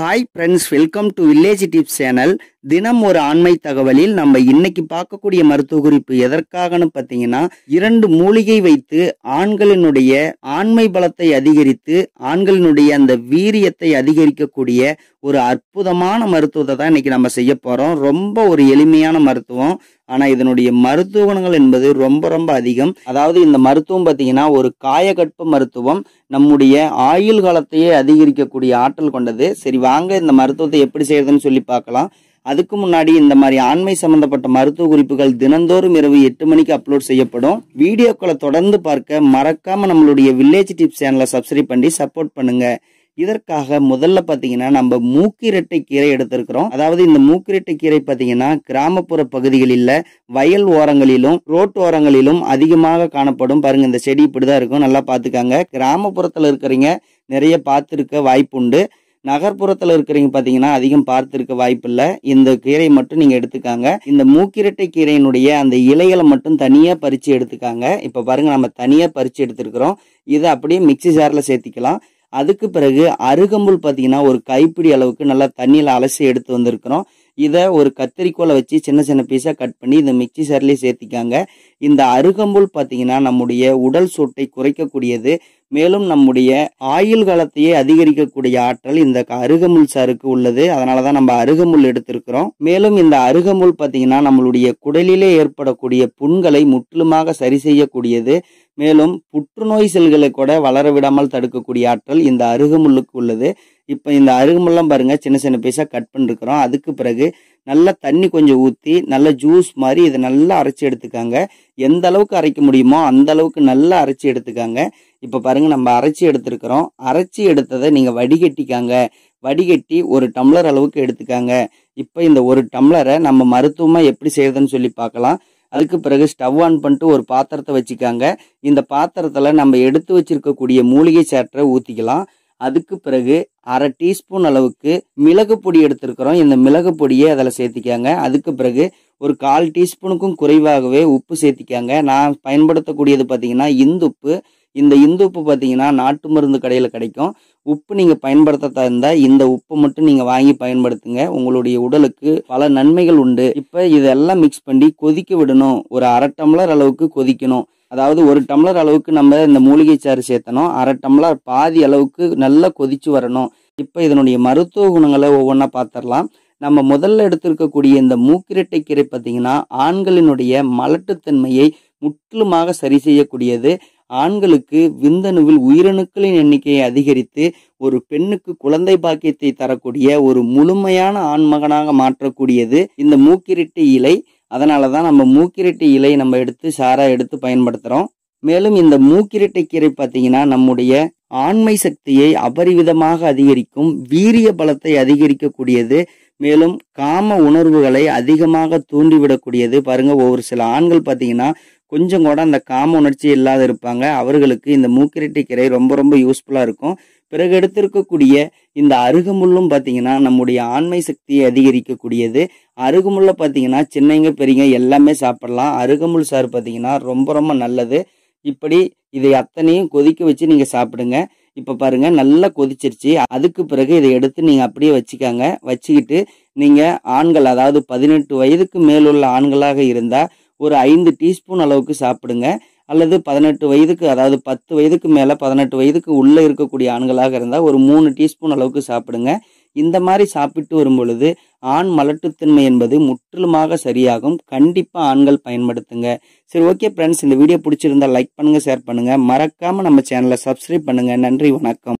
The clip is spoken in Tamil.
Hi friends, welcome to Village Tips channel. தினம் ஒரு ஆண்மை தகவலில் நம்ம இன்னைக்கு பார்க்கக்கூடிய மருத்துவ குறிப்பு எதற்காகன்னு பார்த்தீங்கன்னா இரண்டு மூலிகை வைத்து ஆண்களினுடைய ஆண்மை பலத்தை அதிகரித்து ஆண்களினுடைய அந்த வீரியத்தை அதிகரிக்கக்கூடிய ஒரு அற்புதமான மருத்துவத்தை தான் இன்னைக்கு நம்ம செய்ய போகிறோம் ரொம்ப ஒரு எளிமையான மருத்துவம் ஆனால் இதனுடைய மருத்துவ குணங்கள் என்பது ரொம்ப ரொம்ப அதிகம் அதாவது இந்த மருத்துவம் பார்த்தீங்கன்னா ஒரு காயகற்ப மருத்துவம் நம்முடைய ஆயுள் காலத்தையே அதிகரிக்கக்கூடிய ஆற்றல் கொண்டது சரி வாங்க இந்த மருத்துவத்தை எப்படி செய்யறதுன்னு சொல்லி பார்க்கலாம் அதுக்கு முன்னாடி இந்த மாதிரி ஆண்மை சம்பந்தப்பட்ட மருத்துவ குறிப்புகள் தினந்தோறும் இரவு எட்டு மணிக்கு அப்லோட் செய்யப்படும் வீடியோக்களை தொடர்ந்து பார்க்க மறக்காம நம்மளுடைய வில்லேஜ் டிப்ஸ் சேனலை சப்ஸ்கிரைப் பண்ணி சப்போர்ட் பண்ணுங்க இதற்காக முதல்ல பார்த்தீங்கன்னா நம்ம மூக்கிரட்டை கீரை எடுத்திருக்கிறோம் அதாவது இந்த மூக்கிரட்டை கீரை பார்த்தீங்கன்னா கிராமப்புற பகுதிகளில் வயல் ஓரங்களிலும் ஓரங்களிலும் அதிகமாக காணப்படும் பாருங்க இந்த செடி இப்படி தான் இருக்கும் நல்லா பார்த்துக்காங்க கிராமப்புறத்தில் இருக்கிறீங்க நிறைய பார்த்துருக்க வாய்ப்புண்டு நகர்ப்புறத்தில் இருக்கிறவங்க பார்த்தீங்கன்னா அதிகம் பார்த்துருக்க வாய்ப்பு இல்லை இந்த கீரை மட்டும் நீங்கள் எடுத்துக்காங்க இந்த மூக்கிரட்டை கீரையினுடைய அந்த இலைகளை மட்டும் தனியாக பறித்து எடுத்துக்காங்க இப்போ பாருங்கள் நம்ம தனியாக பறித்து எடுத்துருக்குறோம் இதை அப்படியே மிக்சி ஜாரில் சேர்த்திக்கலாம் அதுக்கு பிறகு அருகம்புல் பார்த்தீங்கன்னா ஒரு கைப்பிடி அளவுக்கு நல்லா தண்ணியில் அலசி எடுத்து வந்திருக்கிறோம் இதை ஒரு கத்திரிக்கோலை வச்சு சின்ன சின்ன பீஸாக கட் பண்ணி இந்த மிக்சி சார்லேயே சேர்த்திக்காங்க இந்த அருகம்புல் பார்த்தீங்கன்னா நம்முடைய உடல் சூட்டை குறைக்கக்கூடியது மேலும் நம்முடைய ஆயுள் காலத்தையே அதிகரிக்கக்கூடிய ஆற்றல் இந்த அருகமுள் சாருக்கு உள்ளது அதனால தான் நம்ம அருகமுள் எடுத்திருக்கிறோம் மேலும் இந்த அருகமுள் பார்த்தீங்கன்னா நம்மளுடைய குடலிலே ஏற்படக்கூடிய புண்களை முற்றிலுமாக சரி செய்யக்கூடியது மேலும் புற்றுநோய் செல்களை கூட வளர விடாமல் தடுக்கக்கூடிய ஆற்றல் இந்த அருகமுள்ளுக்கு உள்ளது இப்போ இந்த அருகம்பெல்லாம் பாருங்கள் சின்ன சின்ன பைசா கட் பண்ணிருக்கிறோம் அதுக்கு பிறகு நல்லா தண்ணி கொஞ்சம் ஊற்றி நல்லா ஜூஸ் மாதிரி இதை நல்லா அரைச்சி எடுத்துக்காங்க எந்த அளவுக்கு அரைக்க முடியுமோ அந்த அளவுக்கு நல்லா அரைச்சி எடுத்துக்காங்க இப்போ பாருங்கள் நம்ம அரைச்சி எடுத்துருக்குறோம் அரைச்சி எடுத்ததை நீங்கள் வடிகட்டிக்காங்க வடிகட்டி ஒரு டம்ளர் அளவுக்கு எடுத்துக்காங்க இப்போ இந்த ஒரு டம்ளரை நம்ம மருத்துவமாக எப்படி செய்யறதுன்னு சொல்லி பார்க்கலாம் அதுக்கு பிறகு ஸ்டவ் ஆன் பண்ணிட்டு ஒரு பாத்திரத்தை வச்சுக்காங்க இந்த பாத்திரத்தில் நம்ம எடுத்து வச்சுருக்கக்கூடிய மூலிகை சேற்றை ஊற்றிக்கலாம் அதுக்கு பிறகு அரை டீஸ்பூன் அளவுக்கு மிளகு பொடி எடுத்துருக்குறோம் இந்த மிளகு பொடியை அதில் சேர்த்திக்காங்க அதுக்கு பிறகு ஒரு கால் டீஸ்பூனுக்கும் குறைவாகவே உப்பு சேர்த்திக்காங்க நான் பயன்படுத்தக்கூடியது பார்த்தீங்கன்னா இந்துப்பு இந்த இந்து உப்பு பார்த்தீங்கன்னா நாட்டு மருந்து கடையில் கிடைக்கும் உப்பு நீங்கள் பயன்படுத்த தந்தால் இந்த உப்பு மட்டும் நீங்கள் வாங்கி பயன்படுத்துங்க உங்களுடைய உடலுக்கு பல நன்மைகள் உண்டு இப்போ இதெல்லாம் மிக்ஸ் பண்ணி கொதிக்க விடணும் ஒரு அரை டம்ளர் அளவுக்கு கொதிக்கணும் அதாவது ஒரு டம்ளர் அளவுக்கு நம்ம இந்த மூலிகை சாறு சேர்த்தணும் அரை டம்ளர் பாதி அளவுக்கு நல்லா கொதித்து வரணும் இப்போ இதனுடைய மருத்துவ குணங்களை ஒவ்வொன்றா பார்த்துடலாம் நம்ம முதல்ல எடுத்திருக்கக்கூடிய இந்த மூக்கிரட்டை கீரை பார்த்திங்கன்னா ஆண்களினுடைய மலட்டுத்தன்மையை முற்றிலுமாக சரி செய்யக்கூடியது ஆண்களுக்கு விந்தணுவில் உயிரணுக்களின் எண்ணிக்கையை அதிகரித்து ஒரு பெண்ணுக்கு குழந்தை பாக்கியத்தை தரக்கூடிய ஒரு முழுமையான ஆண்மகனாக மாற்றக்கூடியது இந்த மூக்கிரட்டை இலை அதனால தான் நம்ம மூக்கிரட்டை இலை நம்ம எடுத்து சாராக எடுத்து பயன்படுத்துகிறோம் மேலும் இந்த மூக்கிரட்டை கீரை பார்த்தீங்கன்னா நம்முடைய ஆண்மை சக்தியை அபரிவிதமாக அதிகரிக்கும் வீரிய பலத்தை அதிகரிக்கக்கூடியது மேலும் காம உணர்வுகளை அதிகமாக தூண்டிவிடக்கூடியது பாருங்க ஒவ்வொரு சில ஆண்கள் பார்த்தீங்கன்னா கொஞ்சம் கூட அந்த காம உணர்ச்சி இல்லாத இருப்பாங்க அவர்களுக்கு இந்த மூக்கிரட்டை கீரை ரொம்ப ரொம்ப யூஸ்ஃபுல்லாக இருக்கும் பிறகு எடுத்திருக்கக்கூடிய இந்த அருகமுள்ளும் பார்த்தீங்கன்னா நம்முடைய ஆண்மை சக்தியை அதிகரிக்கக்கூடியது அருகமுள்ள பார்த்தீங்கன்னா சின்னங்க பெரியங்க எல்லாமே சாப்பிடலாம் அருகமுள் சார் பார்த்தீங்கன்னா ரொம்ப ரொம்ப நல்லது இப்படி இதை அத்தனையும் கொதிக்க வச்சு நீங்கள் சாப்பிடுங்க இப்போ பாருங்கள் நல்லா கொதிச்சிருச்சு அதுக்கு பிறகு இதை எடுத்து நீங்கள் அப்படியே வச்சுக்காங்க வச்சுக்கிட்டு நீங்கள் ஆண்கள் அதாவது பதினெட்டு வயதுக்கு மேலுள்ள ஆண்களாக இருந்தால் ஒரு ஐந்து டீஸ்பூன் அளவுக்கு சாப்பிடுங்க அல்லது பதினெட்டு வயதுக்கு அதாவது பத்து வயதுக்கு மேலே பதினெட்டு வயதுக்கு உள்ளே இருக்கக்கூடிய ஆண்களாக இருந்தால் ஒரு மூணு டீஸ்பூன் அளவுக்கு சாப்பிடுங்க இந்த மாதிரி சாப்பிட்டு வரும் பொழுது ஆண் மலட்டுத்தன்மை என்பது முற்றிலுமாக சரியாகும் கண்டிப்பாக ஆண்கள் பயன்படுத்துங்க சரி ஓகே ஃப்ரெண்ட்ஸ் இந்த வீடியோ பிடிச்சிருந்தா லைக் பண்ணுங்கள் ஷேர் பண்ணுங்கள் மறக்காமல் நம்ம சேனலை சப்ஸ்கிரைப் பண்ணுங்கள் நன்றி வணக்கம்